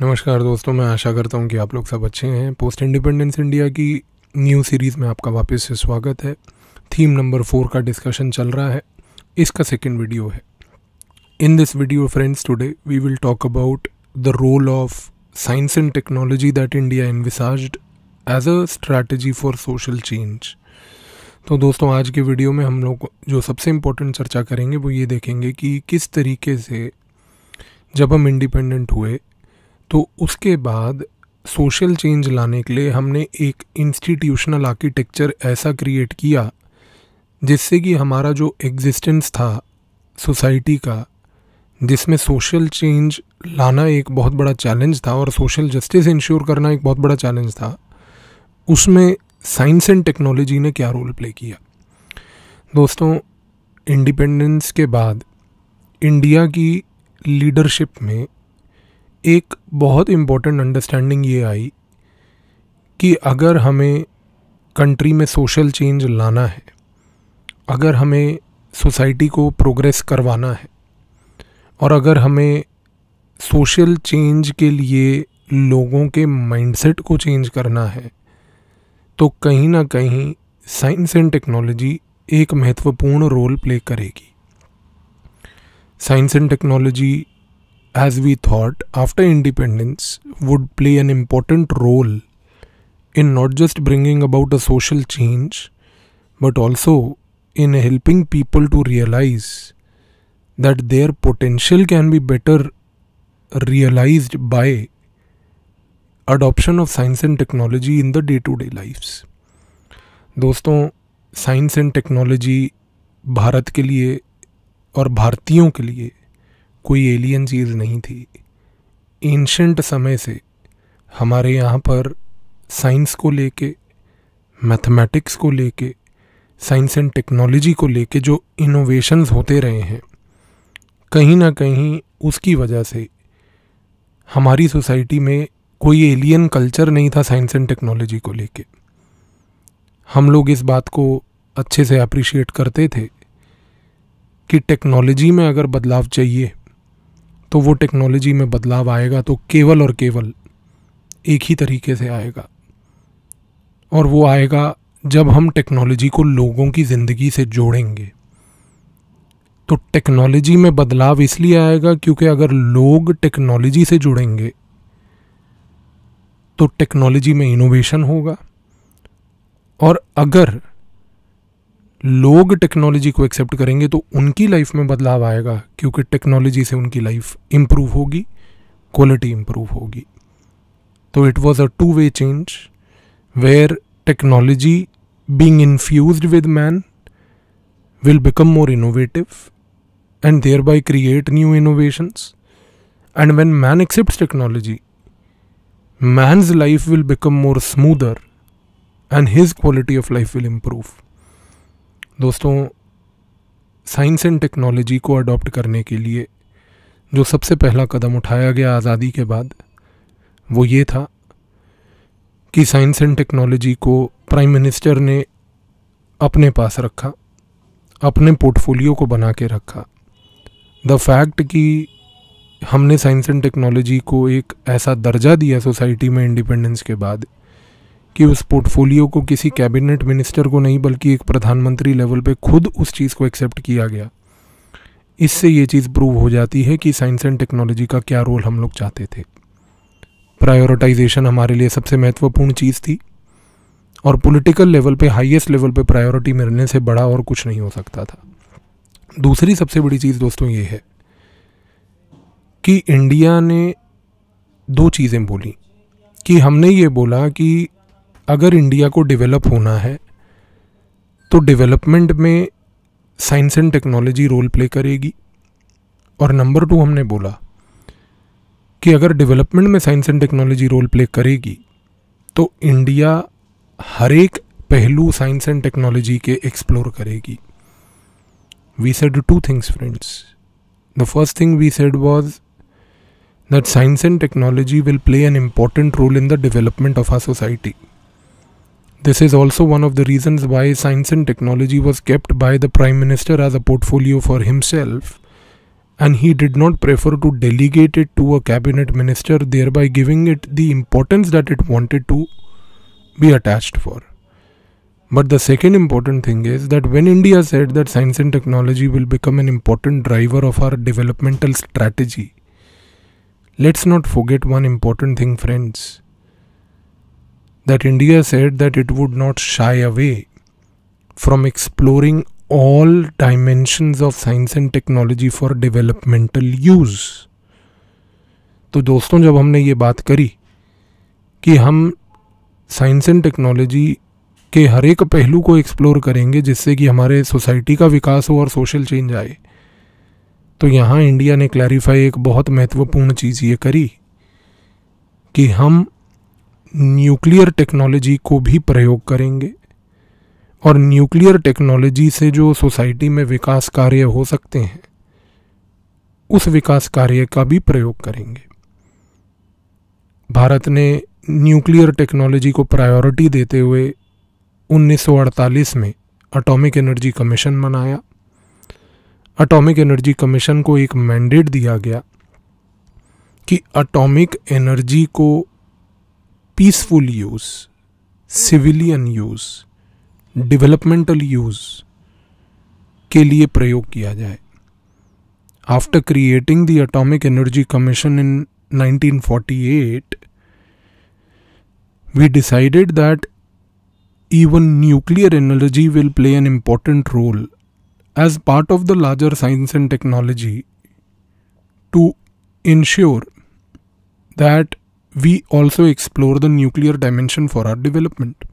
नमस्कार दोस्तों मैं आशा करता हूँ कि आप लोग सब अच्छे हैं पोस्ट इंडिपेंडेंस इंडिया की न्यू सीरीज़ में आपका वापस से स्वागत है थीम नंबर फोर का डिस्कशन चल रहा है इसका सेकेंड वीडियो है in this video friends today we will talk about the role of science and technology that India envisaged as a strategy for social change तो दोस्तों आज के वीडियो में हम लोग जो सबसे इम्पोर्टेंट चर्चा करेंगे वो ये देखेंगे कि किस तरीके से जब हम इंडिपेंडेंट हुए तो उसके बाद सोशल चेंज लाने के लिए हमने एक इंस्टीट्यूशनल आर्किटेक्चर ऐसा क्रिएट किया जिससे कि हमारा जो एग्जिस्टेंस था सोसाइटी का जिसमें सोशल चेंज लाना एक बहुत बड़ा चैलेंज था और सोशल जस्टिस इंश्योर करना एक बहुत बड़ा चैलेंज था उसमें साइंस एंड टेक्नोलॉजी ने क्या रोल प्ले किया दोस्तों इंडिपेंडेंस के बाद इंडिया की लीडरशिप में एक बहुत इम्पोर्टेंट अंडरस्टैंडिंग ये आई कि अगर हमें कंट्री में सोशल चेंज लाना है अगर हमें सोसाइटी को प्रोग्रेस करवाना है और अगर हमें सोशल चेंज के लिए लोगों के माइंडसेट को चेंज करना है तो कहीं ना कहीं साइंस एंड टेक्नोलॉजी एक महत्वपूर्ण रोल प्ले करेगी science and technology as we thought after independence would play an important role in not just bringing about a social change but also in helping people to realize that their potential can be better realized by adoption of science and technology in the day to day lives. दोस्तों science and technology Bharat के लिए और भारतीयों के लिए कोई alien चीज़ नहीं थी एंशंट समय से हमारे यहाँ पर साइंस को लेके मैथमेटिक्स को लेके साइंस एंड टेक्नोलॉजी को लेके जो इनोवेशंस होते रहे हैं कहीं ना कहीं उसकी वजह से हमारी सोसाइटी में कोई एलियन कल्चर नहीं था साइंस एंड टेक्नोलॉजी को लेके हम लोग इस बात को अच्छे से अप्रिशिएट करते थे कि टेक्नोलॉजी में अगर बदलाव चाहिए तो वो टेक्नोलॉजी में बदलाव आएगा तो केवल और केवल एक ही तरीके से आएगा और वो आएगा जब हम टेक्नोलॉजी को लोगों की ज़िंदगी से जोड़ेंगे तो टेक्नोलॉजी में बदलाव इसलिए आएगा क्योंकि अगर लोग टेक्नोलॉजी से जुड़ेंगे तो टेक्नोलॉजी में इनोवेशन होगा और अगर लोग टेक्नोलॉजी को एक्सेप्ट करेंगे तो उनकी लाइफ में बदलाव आएगा क्योंकि टेक्नोलॉजी से उनकी लाइफ इम्प्रूव होगी क्वालिटी इम्प्रूव होगी तो it was a two way change where technology being infused with man will become more innovative and thereby create new innovations and when man accept technology man's life will become more smoother and his quality of life will improve दोस्तों science and technology को adopt करने के लिए जो सबसे पहला कदम उठाया गया आज़ादी के बाद वो ये था कि साइंस एंड टेक्नोलॉजी को प्राइम मिनिस्टर ने अपने पास रखा अपने पोर्टफोलियो को बना के रखा द फैक्ट कि हमने साइंस एंड टेक्नोलॉजी को एक ऐसा दर्जा दिया सोसाइटी में इंडिपेंडेंस के बाद कि उस पोर्टफोलियो को किसी कैबिनेट मिनिस्टर को नहीं बल्कि एक प्रधानमंत्री लेवल पे खुद उस चीज़ को एक्सेप्ट किया गया इससे ये चीज़ प्रूव हो जाती है कि साइंस एंड टेक्नोलॉजी का क्या रोल हम लोग चाहते थे प्रायोरिटाइजेशन हमारे लिए सबसे महत्वपूर्ण चीज़ थी और पॉलिटिकल लेवल पे हाईएस्ट लेवल पे प्रायोरिटी मिलने से बड़ा और कुछ नहीं हो सकता था दूसरी सबसे बड़ी चीज़ दोस्तों ये है कि इंडिया ने दो चीज़ें बोली कि हमने ये बोला कि अगर इंडिया को डेवलप होना है तो डेवलपमेंट में science and technology role play करेगी और नंबर टू हमने बोला कि अगर डेवलपमेंट में science and technology role play करेगी तो इंडिया हर एक पहलू साइंस एंड टेक्नोलॉजी के एक्सप्लोर करेगी we said two things friends the first thing we said was that science and technology will play an important role in the development of our society This is also one of the reasons why science and technology was kept by the Prime Minister as a portfolio for himself, and he did not prefer to delegate it to a cabinet minister, thereby giving it the importance that it wanted to be attached for. But the second important thing is that when India said that science and technology will become an important driver of our developmental strategy, let's not forget one important thing, friends. that India said that it would not shy away from exploring all dimensions of science and technology for developmental use. तो दोस्तों जब हमने ये बात करी कि हम science and technology के हर एक पहलू को एक्सप्लोर करेंगे जिससे कि हमारे सोसाइटी का विकास हो और सोशल चेंज आए तो यहाँ इंडिया ने क्लैरिफाई एक बहुत महत्वपूर्ण चीज़ ये करी कि हम न्यूक्लियर टेक्नोलॉजी को भी प्रयोग करेंगे और न्यूक्लियर टेक्नोलॉजी से जो सोसाइटी में विकास कार्य हो सकते हैं उस विकास कार्य का भी प्रयोग करेंगे भारत ने न्यूक्लियर टेक्नोलॉजी को प्रायोरिटी देते हुए 1948 में अटोमिक एनर्जी कमीशन बनाया अटोमिक एनर्जी कमीशन को एक मैंडेट दिया गया कि अटोमिक एनर्जी को peaceful use, civilian use, developmental use, के लिए प्रयोग किया जाए after creating the atomic energy commission in 1948 we decided that even nuclear energy will play an important role as part of the larger science and technology to ensure that we also explore the nuclear dimension for our development.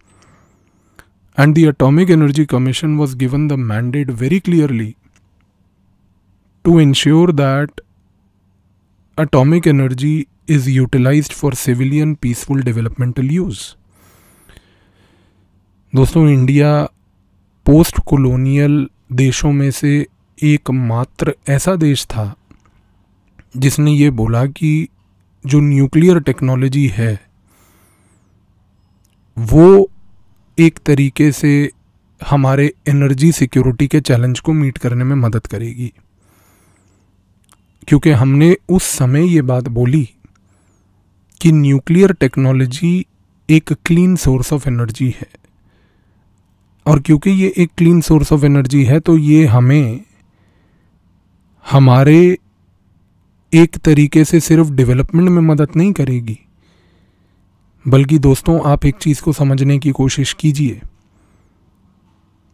And the Atomic Energy Commission was given the mandate very clearly to ensure that atomic energy is utilized for civilian peaceful developmental use. दोस्तों India post colonial देशों में से एकमात्र ऐसा देश था जिसने ये बोला कि जो न्यूक्लियर टेक्नोलॉजी है वो एक तरीके से हमारे एनर्जी सिक्योरिटी के चैलेंज को मीट करने में मदद करेगी क्योंकि हमने उस समय ये बात बोली कि न्यूक्लियर टेक्नोलॉजी एक क्लीन सोर्स ऑफ एनर्जी है और क्योंकि ये एक क्लीन सोर्स ऑफ एनर्जी है तो ये हमें हमारे एक तरीके से सिर्फ डेवलपमेंट में मदद नहीं करेगी बल्कि दोस्तों आप एक चीज़ को समझने की कोशिश कीजिए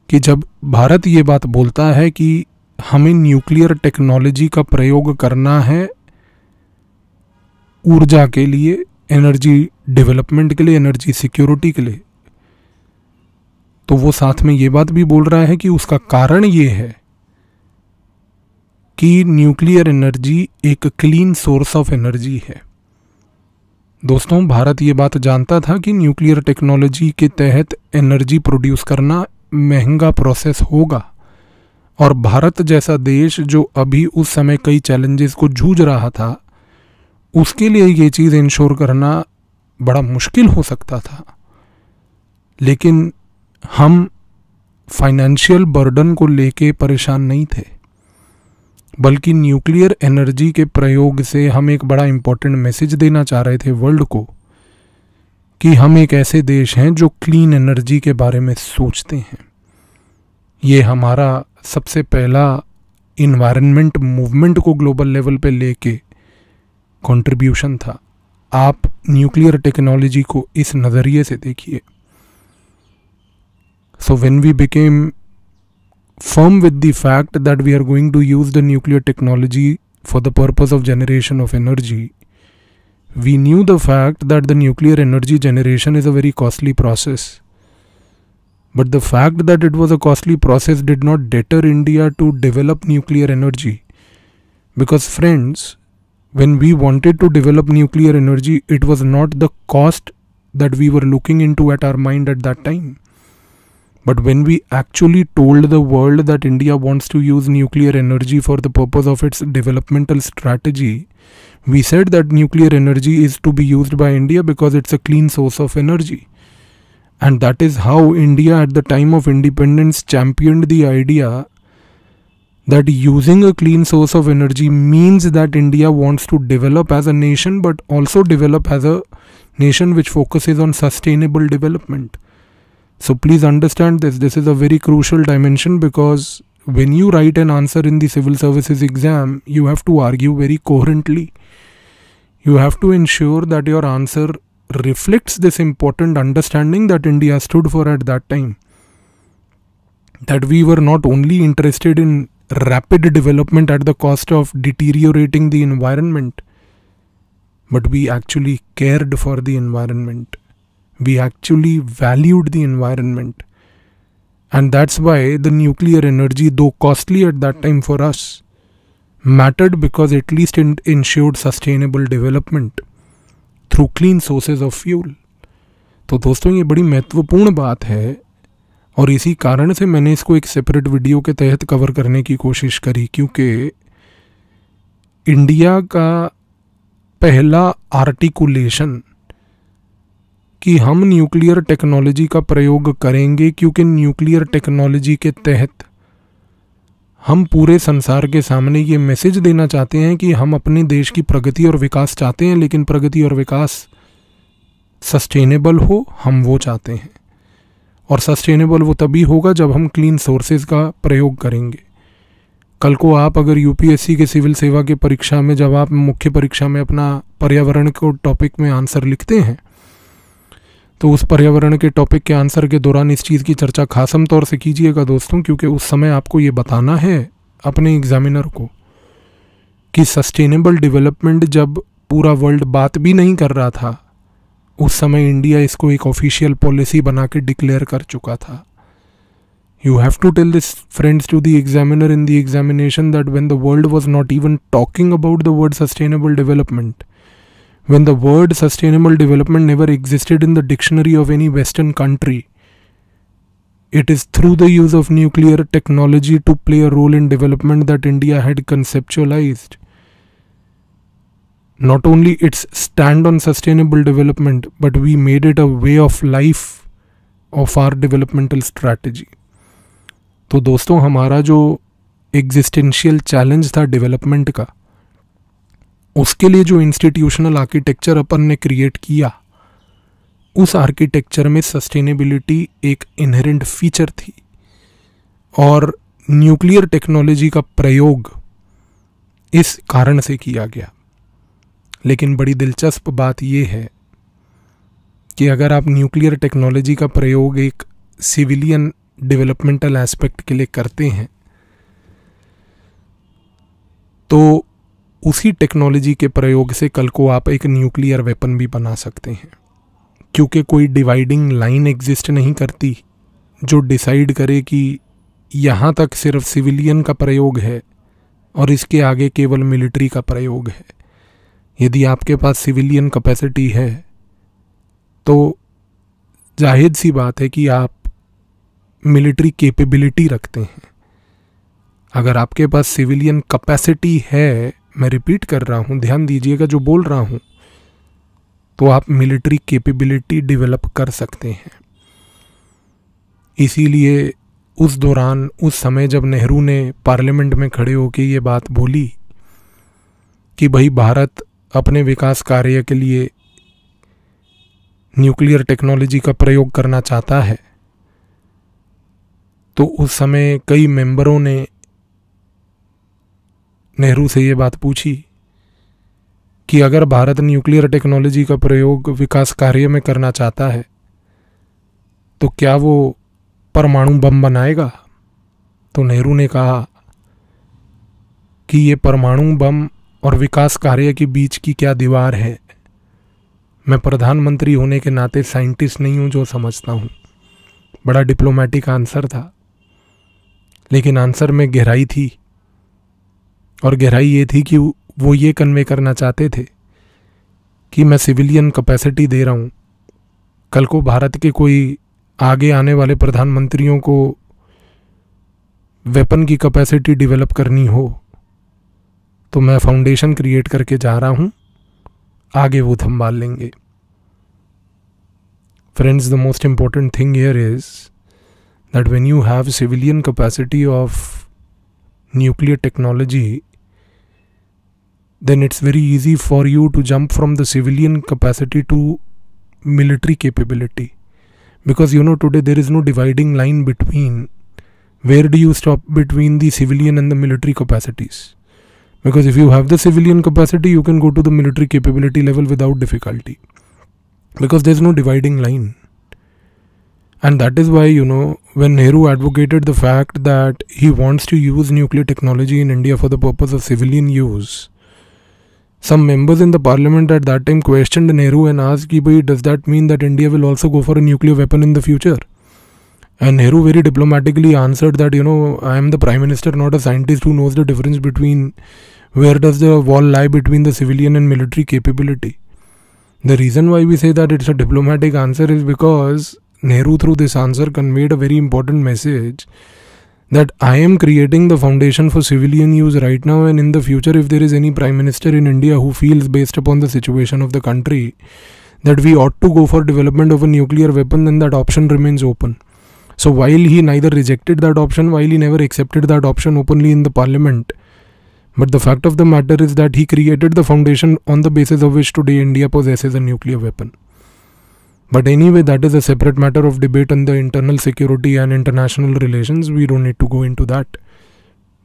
कि जब भारत ये बात बोलता है कि हमें न्यूक्लियर टेक्नोलॉजी का प्रयोग करना है ऊर्जा के लिए एनर्जी डेवलपमेंट के लिए एनर्जी सिक्योरिटी के लिए तो वो साथ में ये बात भी बोल रहा है कि उसका कारण ये है कि न्यूक्लियर एनर्जी एक क्लीन सोर्स ऑफ एनर्जी है दोस्तों भारत ये बात जानता था कि न्यूक्लियर टेक्नोलॉजी के तहत एनर्जी प्रोड्यूस करना महंगा प्रोसेस होगा और भारत जैसा देश जो अभी उस समय कई चैलेंजेस को जूझ रहा था उसके लिए ये चीज़ इंश्योर करना बड़ा मुश्किल हो सकता था लेकिन हम फाइनेंशियल बर्डन को लेके परेशान नहीं थे बल्कि न्यूक्लियर एनर्जी के प्रयोग से हम एक बड़ा इंपॉर्टेंट मैसेज देना चाह रहे थे वर्ल्ड को कि हम एक ऐसे देश हैं जो क्लीन एनर्जी के बारे में सोचते हैं ये हमारा सबसे पहला इन्वायरमेंट मूवमेंट को ग्लोबल लेवल पे लेके कंट्रीब्यूशन था आप न्यूक्लियर टेक्नोलॉजी को इस नज़रिए से देखिए so when we became firm with the fact that we are going to use the nuclear technology for the purpose of generation of energy. We knew the fact that the nuclear energy generation is a very costly process. But the fact that it was a costly process did not deter India to develop nuclear energy. Because, friends, when we wanted to develop nuclear energy, it was not the cost that we were looking into at our mind at that time. But when we actually told the world that India wants to use nuclear energy for the purpose of its developmental strategy, we said that nuclear energy is to be used by India because it's a clean source of energy. And that is how India at the time of independence championed the idea that using a clean source of energy means that India wants to develop as a nation but also develop as a nation which focuses on sustainable development. So please understand this. This is a very crucial dimension because when you write an answer in the civil services exam, you have to argue very coherently. You have to ensure that your answer reflects this important understanding that India stood for at that time. That we were not only interested in rapid development at the cost of deteriorating the environment, but we actually cared for the environment. we actually valued the environment. And that's why the nuclear energy, though costly at that time for us, mattered because at least it ensured sustainable development through clean sources of fuel. तो दोस्तों ये बड़ी महत्वपूर्ण बात है और इसी कारण से मैंने इसको एक सेपरेट वीडियो के तहत कवर करने की कोशिश करी क्योंकि इंडिया का पहला आर्टिकुलेशन कि हम न्यूक्लियर टेक्नोलॉजी का प्रयोग करेंगे क्योंकि न्यूक्लियर टेक्नोलॉजी के तहत हम पूरे संसार के सामने ये मैसेज देना चाहते हैं कि हम अपने देश की प्रगति और विकास चाहते हैं लेकिन प्रगति और विकास सस्टेनेबल हो हम वो चाहते हैं और सस्टेनेबल वो तभी होगा जब हम क्लीन सोर्सेज का प्रयोग करेंगे कल को आप अगर यूपीएससी के सिविल सेवा के परीक्षा में जब आप मुख्य परीक्षा में अपना पर्यावरण को टॉपिक में आंसर लिखते हैं तो उस पर्यावरण के टॉपिक के आंसर के दौरान इस चीज़ की चर्चा खासम तौर से कीजिएगा दोस्तों क्योंकि उस समय आपको ये बताना है अपने एग्जामिनर को कि सस्टेनेबल डेवलपमेंट जब पूरा वर्ल्ड बात भी नहीं कर रहा था उस समय इंडिया इसको एक ऑफिशियल पॉलिसी बना के डिक्लेयर कर चुका था you have to tell this friends to the examiner in the examination that when the world was not even talking about the word sustainable development when the word sustainable development never existed in the dictionary of any Western country. It is through the use of nuclear technology to play a role in development that India had conceptualized. Not only its stand on sustainable development, but we made it a way of life of our developmental strategy. तो दोस्तों हमारा जो existential challenge था development का उसके लिए जो institutional architecture अपन ने क्रिएट किया उस आर्किटेक्चर में सस्टेनेबिलिटी एक इनहेरेंट फीचर थी और न्यूक्लियर टेक्नोलॉजी का प्रयोग इस कारण से किया गया लेकिन बड़ी दिलचस्प बात यह है कि अगर आप न्यूक्लियर टेक्नोलॉजी का प्रयोग एक सिविलियन डेवलपमेंटल एस्पेक्ट के लिए करते हैं तो उसी टेक्नोलॉजी के प्रयोग से कल को आप एक न्यूक्लियर वेपन भी बना सकते हैं क्योंकि कोई डिवाइडिंग लाइन एग्जिस्ट नहीं करती जो डिसाइड करे कि यहाँ तक सिर्फ सिविलियन का प्रयोग है और इसके आगे केवल मिलिट्री का प्रयोग है यदि आपके पास सिविलियन कैपेसिटी है तो जाहिर सी बात है कि आप मिलिट्री कैपेबिलिटी रखते हैं अगर आपके पास सिविलियन कैपेसिटी है मैं रिपीट कर रहा हूँ ध्यान दीजिएगा जो बोल रहा हूँ तो आप मिलिट्री कैपेबिलिटी डेवलप कर सकते हैं इसीलिए उस दौरान उस समय जब नेहरू ने पार्लियामेंट में खड़े होकर ये बात बोली कि भाई भारत अपने विकास कार्य के लिए न्यूक्लियर टेक्नोलॉजी का प्रयोग करना चाहता है तो उस समय कई मेंबरों ने नेहरू से ये बात पूछी कि अगर भारत न्यूक्लियर टेक्नोलॉजी का प्रयोग विकास कार्य में करना चाहता है तो क्या वो परमाणु बम बनाएगा तो नेहरू ने कहा कि ये परमाणु बम और विकास कार्य के बीच की क्या दीवार है मैं प्रधानमंत्री होने के नाते साइंटिस्ट नहीं हूँ जो समझता हूँ बड़ा डिप्लोमेटिक आंसर था लेकिन आंसर में गहराई थी और गहराई ये थी कि वो ये कन्वे करना चाहते थे कि मैं सिविलियन कैपेसिटी दे रहा हूँ कल को भारत के कोई आगे आने वाले प्रधानमंत्रियों को वेपन की कैपेसिटी डेवलप करनी हो तो मैं फाउंडेशन क्रिएट करके जा रहा हूँ आगे वो संभाल लेंगे friends the most important thing here is that when you have civilian capacity of nuclear technology then it's very easy for you to jump from the civilian capacity to military capability because you know today there is no dividing line between where do you stop between the civilian and the military capacities because if you have the civilian capacity you can go to the military capability level without difficulty because there's no dividing line and that is why you know when nehru advocated the fact that he wants to use nuclear technology in india for the purpose of civilian use some members in the parliament at that time questioned Nehru and asked, Ki, bhai, does that mean that India will also go for a nuclear weapon in the future? And Nehru very diplomatically answered that, you know, I am the prime minister, not a scientist who knows the difference between where does the wall lie between the civilian and military capability. The reason why we say that it's a diplomatic answer is because Nehru, through this answer, conveyed a very important message that I am creating the foundation for civilian use right now and in the future if there is any prime minister in India who feels based upon the situation of the country that we ought to go for development of a nuclear weapon then that option remains open so while he neither rejected that option while he never accepted that option openly in the parliament but the fact of the matter is that he created the foundation on the basis of which today India possesses a nuclear weapon But anyway, that is a separate matter of debate on the internal security and international relations. We don't need to go into that.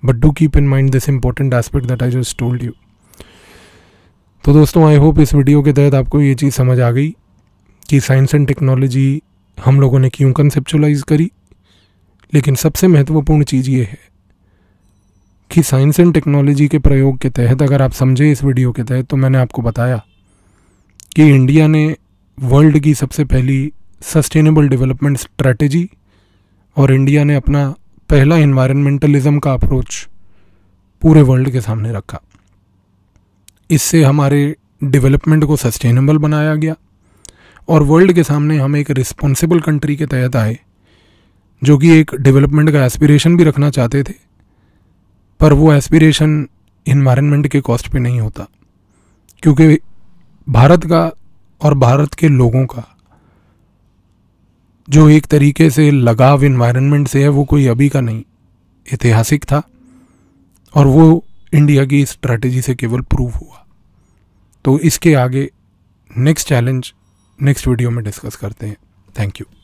But do keep in mind this important aspect that I just told you. तो दोस्तों I hope इस video के तहत आपको ये चीज़ समझ आ गई कि साइंस एंड टेक्नोलॉजी हम लोगों ने क्यों कंसेप्चुलाइज करी लेकिन सबसे महत्वपूर्ण चीज़ ये है कि साइंस एंड टेक्नोलॉजी के प्रयोग के तहत अगर आप समझे इस वीडियो के तहत तो मैंने आपको बताया कि इंडिया ने वर्ल्ड की सबसे पहली सस्टेनेबल डेवलपमेंट स्ट्रेटजी और इंडिया ने अपना पहला इन्वायरमेंटलिज्म का अप्रोच पूरे वर्ल्ड के सामने रखा इससे हमारे डेवलपमेंट को सस्टेनेबल बनाया गया और वर्ल्ड के सामने हम एक रिस्पॉन्सिबल कंट्री के तहत आए जो कि एक डेवलपमेंट का एस्पिरेशन भी रखना चाहते थे पर वो एस्पिरेशन इन्वायरमेंट के कॉस्ट पे नहीं होता क्योंकि भारत का और भारत के लोगों का जो एक तरीके से लगाव इन्वायरमेंट से है वो कोई अभी का नहीं ऐतिहासिक था और वो इंडिया की स्ट्रैटेजी से केवल प्रूव हुआ तो इसके आगे नेक्स्ट चैलेंज नेक्स्ट वीडियो में डिस्कस करते हैं थैंक यू